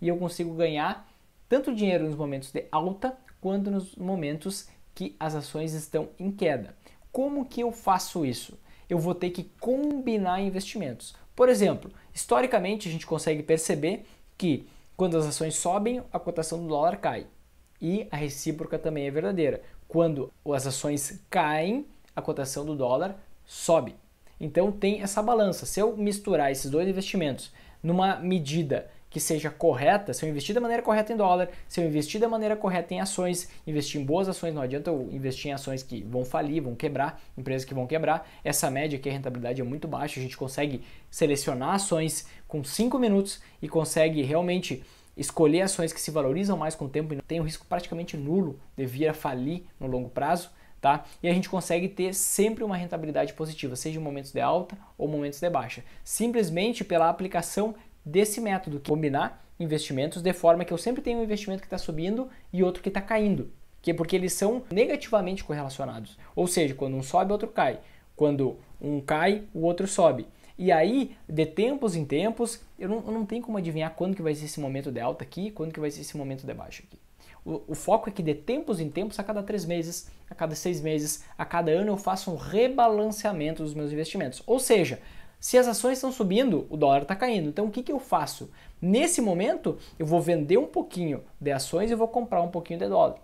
e eu consigo ganhar tanto dinheiro nos momentos de alta quanto nos momentos que as ações estão em queda. Como que eu faço isso? Eu vou ter que combinar investimentos. Por exemplo, historicamente a gente consegue perceber que quando as ações sobem, a cotação do dólar cai. E a recíproca também é verdadeira. Quando as ações caem, a cotação do dólar sobe. Então tem essa balança. Se eu misturar esses dois investimentos numa medida que seja correta, se eu investir da maneira correta em dólar, se eu investir da maneira correta em ações, investir em boas ações, não adianta eu investir em ações que vão falir, vão quebrar, empresas que vão quebrar. Essa média aqui, a rentabilidade é muito baixa, a gente consegue selecionar ações com 5 minutos e consegue realmente escolher ações que se valorizam mais com o tempo e não tem um risco praticamente nulo de vir a falir no longo prazo. Tá? E a gente consegue ter sempre uma rentabilidade positiva, seja em momentos de alta ou momentos de baixa, simplesmente pela aplicação desse método, é combinar investimentos de forma que eu sempre tenho um investimento que está subindo e outro que está caindo, que é porque eles são negativamente correlacionados. Ou seja, quando um sobe, outro cai. Quando um cai, o outro sobe. E aí, de tempos em tempos, eu não, eu não tenho como adivinhar quando que vai ser esse momento de alta aqui, quando que vai ser esse momento de baixa aqui. O, o, foco é que de tempos em tempos, a cada três meses, a cada seis meses, a cada ano, eu faço um rebalanceamento dos meus investimentos. Ou seja, se as ações estão subindo, o dólar está caindo. Então o que, que eu faço? Nesse momento, eu vou vender um pouquinho de ações e vou comprar um pouquinho de dólar.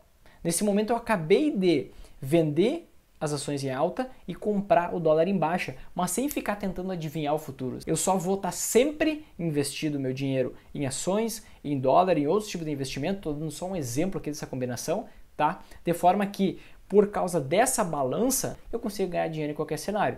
Nesse momento, eu acabei de vender as ações em alta e comprar o dólar em baixa, mas sem ficar tentando adivinhar o futuro. Eu só vou estar tá sempre investindo meu dinheiro em ações, em dólar, em outros tipos de investimento. Estou dando só um exemplo aqui dessa combinação, tá? De forma que, por causa dessa balança, eu consigo ganhar dinheiro em qualquer cenário.